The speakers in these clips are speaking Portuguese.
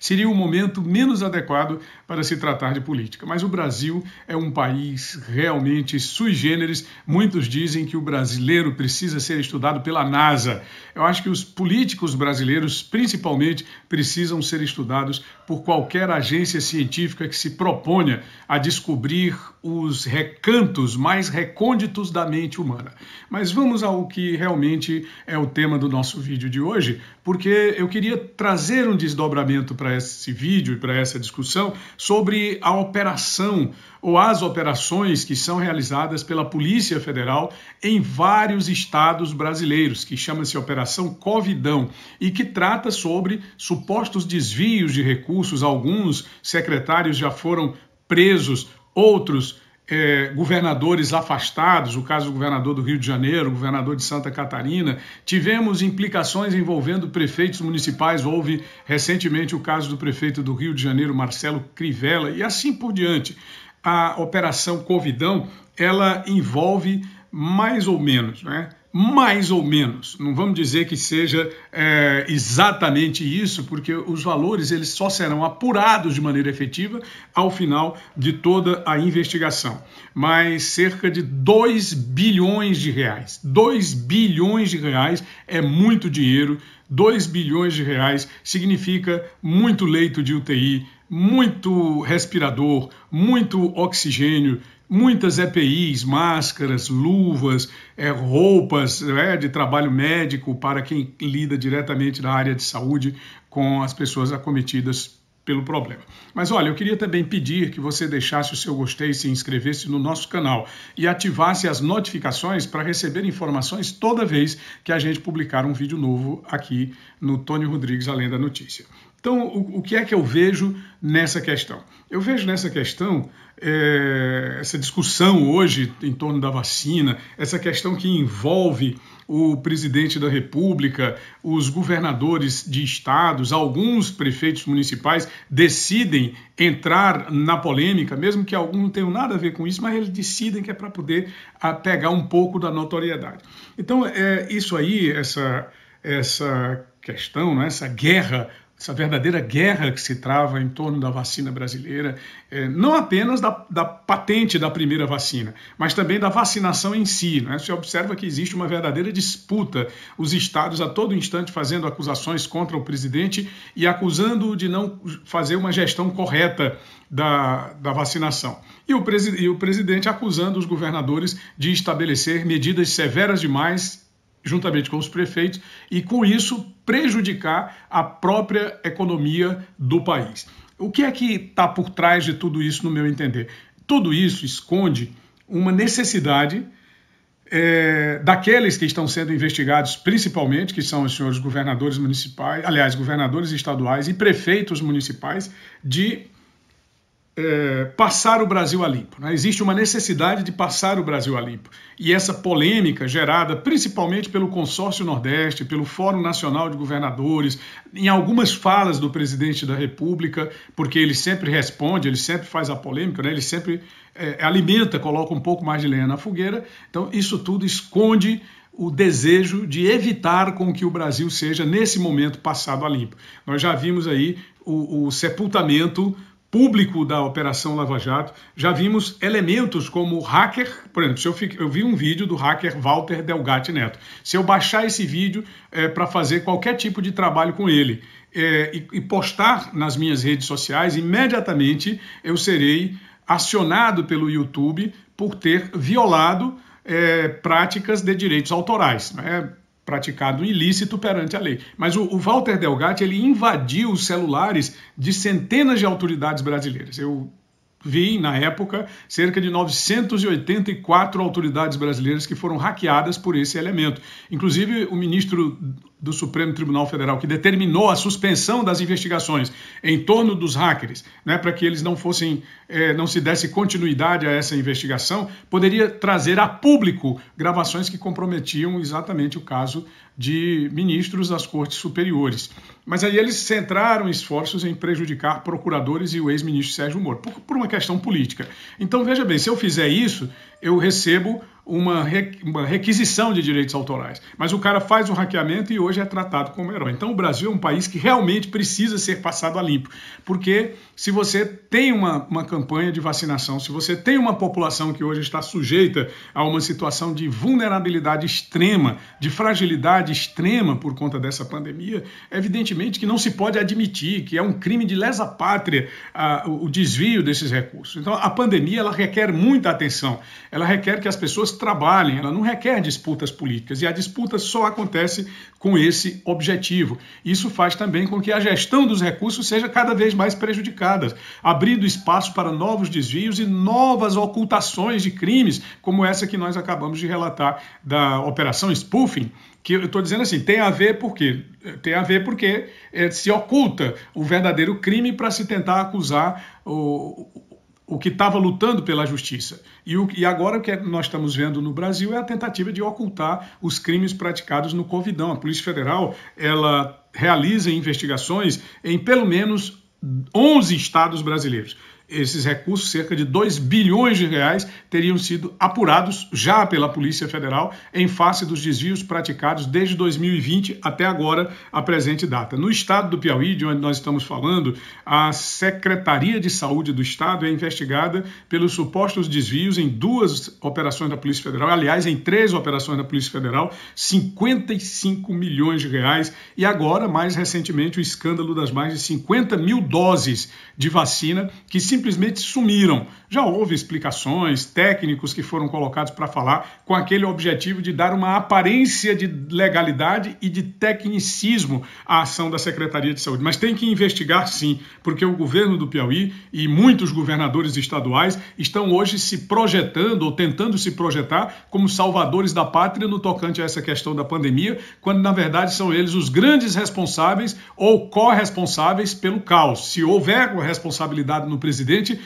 seria o momento menos adequado para se tratar de política. Mas o Brasil é um país realmente sui generis. Muitos dizem que o brasileiro precisa ser estudado pela NASA. Eu acho que os políticos brasileiros, principalmente, precisam ser estudados por qualquer agência científica que se proponha a descobrir os recantos mais recônditos da mente humana. Mas vamos ao que realmente é o tema do nosso vídeo de hoje, porque eu queria trazer um desdobramento para esse vídeo e para essa discussão sobre a operação ou as operações que são realizadas pela Polícia Federal em vários estados brasileiros, que chama-se Operação Covidão e que trata sobre supostos desvios de recursos. Alguns secretários já foram presos, outros é, governadores afastados, o caso do governador do Rio de Janeiro, governador de Santa Catarina, tivemos implicações envolvendo prefeitos municipais, houve recentemente o caso do prefeito do Rio de Janeiro, Marcelo Crivella, e assim por diante. A operação Covidão, ela envolve mais ou menos, né? mais ou menos. Não vamos dizer que seja é, exatamente isso, porque os valores eles só serão apurados de maneira efetiva ao final de toda a investigação. Mas cerca de 2 bilhões de reais. 2 bilhões de reais é muito dinheiro. 2 bilhões de reais significa muito leito de UTI, muito respirador, muito oxigênio, muitas EPIs, máscaras, luvas, é, roupas né, de trabalho médico para quem lida diretamente na área de saúde com as pessoas acometidas pelo problema. Mas olha, eu queria também pedir que você deixasse o seu gostei, se inscrevesse no nosso canal e ativasse as notificações para receber informações toda vez que a gente publicar um vídeo novo aqui no Tony Rodrigues Além da Notícia. Então, o, o, que é que eu vejo nessa questão? Eu vejo nessa questão é, essa discussão hoje em torno da vacina, essa questão que envolve o presidente da República, os governadores de estados, alguns prefeitos municipais decidem entrar na polêmica, mesmo que alguns não tenham nada a ver com isso, mas eles decidem que é para poder a, ah, pegar um pouco da notoriedade. Então, é, isso aí, essa, essa questão, né, essa guerra essa verdadeira guerra que se trava em torno da vacina brasileira, é, não apenas da, da, patente da primeira vacina, mas também da vacinação em si. Né? Você observa que existe uma verdadeira disputa, os estados a todo instante fazendo acusações contra o presidente e acusando-o de não fazer uma gestão correta da, da vacinação. E o, e o presidente acusando os governadores de estabelecer medidas severas demais juntamente com os prefeitos, e com isso prejudicar a própria economia do país. O que é que está por trás de tudo isso, no meu entender? Tudo isso esconde uma necessidade é, daqueles que estão sendo investigados, principalmente, que são os senhores governadores municipais, aliás, governadores estaduais e prefeitos municipais, de é, passar o Brasil a limpo. Né? Existe uma necessidade de passar o Brasil a limpo. E essa polêmica gerada principalmente pelo Consórcio Nordeste, pelo Fórum Nacional de Governadores, em algumas falas do presidente da República, porque ele sempre responde, ele sempre faz a polêmica, né? ele sempre é, alimenta, coloca um pouco mais de lenha na fogueira. Então, isso tudo esconde o desejo de evitar com que o Brasil seja, nesse momento, passado a limpo. Nós já vimos aí o, o sepultamento público da Operação Lava Jato, já vimos elementos como hacker, por exemplo, eu, fico, eu, vi um vídeo do hacker Walter Delgatti Neto. Se eu baixar esse vídeo é, para fazer qualquer tipo de trabalho com ele é, e, e postar nas minhas redes sociais, imediatamente eu serei acionado pelo YouTube por ter violado é, práticas de direitos autorais. Né? praticado ilícito perante a lei. Mas o, o, Walter Delgatti ele invadiu os celulares de centenas de autoridades brasileiras. Eu vi na época cerca de 984 autoridades brasileiras que foram hackeadas por esse elemento. Inclusive o ministro do Supremo Tribunal Federal, que determinou a suspensão das investigações em torno dos hackers, né, para que eles não fossem, eh, não se desse continuidade a essa investigação, poderia trazer a público gravações que comprometiam exatamente o caso de ministros das cortes superiores. Mas aí eles centraram esforços em prejudicar procuradores e o ex-ministro Sérgio Moro, por, por uma questão política. Então veja bem, se eu fizer isso, eu recebo uma, requisição de direitos autorais. Mas o cara faz um hackeamento e hoje é tratado como herói. Então o Brasil é um país que realmente precisa ser passado a limpo. Porque se você tem uma, uma campanha de vacinação, se você tem uma população que hoje está sujeita a uma situação de vulnerabilidade extrema, de fragilidade extrema por conta dessa pandemia, evidentemente que não se pode admitir que é um crime de lesa pátria a, ah, o desvio desses recursos. Então a pandemia ela requer muita atenção ela requer que as pessoas trabalhem, ela não requer disputas políticas. E a disputa só acontece com esse objetivo. Isso faz também com que a gestão dos recursos seja cada vez mais prejudicada, abrindo espaço para novos desvios e novas ocultações de crimes, como essa que nós acabamos de relatar da Operação Spoofing, que eu estou dizendo assim, tem a ver porque tem a ver porque é, se oculta o verdadeiro crime para se tentar acusar o, o que estava lutando pela justiça. E, o, e, agora o que é, nós estamos vendo no Brasil é a tentativa de ocultar os crimes praticados no Covidão. A Polícia Federal ela realiza investigações em pelo menos 11 estados brasileiros esses recursos, cerca de 2 bilhões de reais, teriam sido apurados já pela Polícia Federal em face dos desvios praticados desde 2020 até agora, a presente data. No estado do Piauí, de onde nós estamos falando, a Secretaria de Saúde do Estado é investigada pelos supostos desvios em duas operações da Polícia Federal, aliás, em três operações da Polícia Federal, 55 milhões de reais, e agora, mais recentemente, o escândalo das mais de 50 mil doses de vacina que se simplesmente sumiram. Já houve explicações, técnicos que foram colocados para falar com aquele objetivo de dar uma aparência de legalidade e de tecnicismo à ação da Secretaria de Saúde. Mas tem que investigar sim, porque o governo do Piauí e muitos governadores estaduais estão hoje se projetando ou tentando se projetar como salvadores da pátria no tocante a essa questão da pandemia, quando na verdade são eles os grandes responsáveis ou corresponsáveis pelo caos. Se houver responsabilidade no presidente, presidente,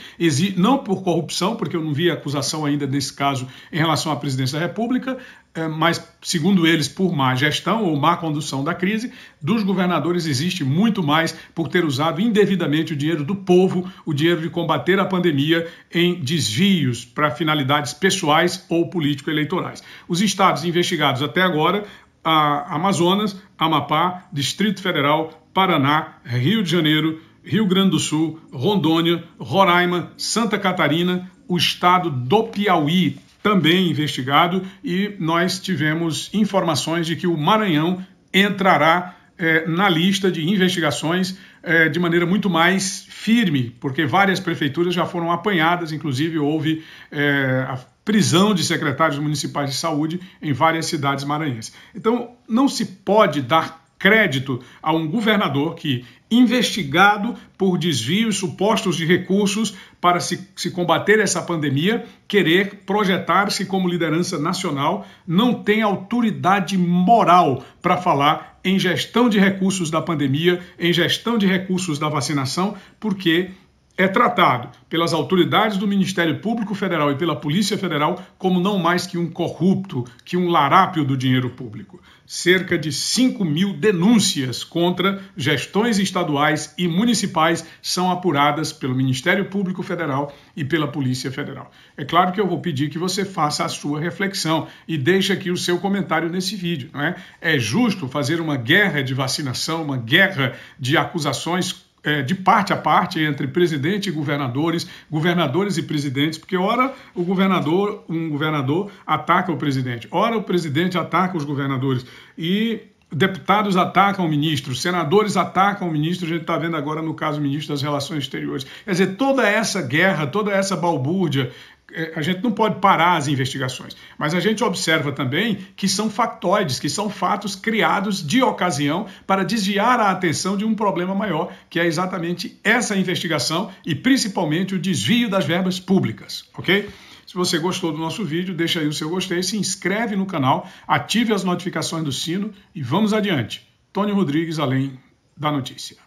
não por corrupção, porque eu não vi acusação ainda nesse caso em relação à presidência da República, é, mas, segundo eles, por má gestão ou má condução da crise, dos governadores existe muito mais por ter usado indevidamente o dinheiro do povo, o dinheiro de combater a pandemia em desvios para finalidades pessoais ou político-eleitorais. Os estados investigados até agora, Amazonas, Amapá, Distrito Federal, Paraná, Rio de Janeiro, Rio Grande do Sul, Rondônia, Roraima, Santa Catarina, o estado do Piauí também investigado e nós tivemos informações de que o Maranhão entrará é, na lista de investigações é, de maneira muito mais firme, porque várias prefeituras já foram apanhadas, inclusive houve é, a prisão de secretários municipais de saúde em várias cidades maranhenses. Então, não se pode dar crédito a um governador que, investigado por desvios supostos de recursos para se, se combater essa pandemia, querer projetar-se como liderança nacional, não tem autoridade moral para falar em gestão de recursos da pandemia, em gestão de recursos da vacinação, porque é tratado pelas autoridades do Ministério Público Federal e pela Polícia Federal como não mais que um corrupto, que um larápio do dinheiro público. Cerca de 5 mil denúncias contra gestões estaduais e municipais são apuradas pelo Ministério Público Federal e pela Polícia Federal. É claro que eu vou pedir que você faça a sua reflexão e deixe aqui o seu comentário nesse vídeo. Não é? é justo fazer uma guerra de vacinação, uma guerra de acusações é, de parte a parte entre presidente e governadores, governadores e presidentes, porque ora o governador, um governador ataca o presidente, ora o presidente ataca os governadores e deputados atacam o ministro, senadores atacam o ministro, a gente está vendo agora no caso do ministro das Relações Exteriores. Quer dizer, toda essa guerra, toda essa balbúrdia é, a gente não pode parar as investigações, mas a gente observa também que são factoides, que são fatos criados de ocasião para desviar a atenção de um problema maior, que é exatamente essa investigação e principalmente o desvio das verbas públicas, ok? Se você gostou do nosso vídeo, deixa aí o seu gostei, se inscreve no canal, ative as notificações do sino e vamos adiante. Tony Rodrigues, além da notícia.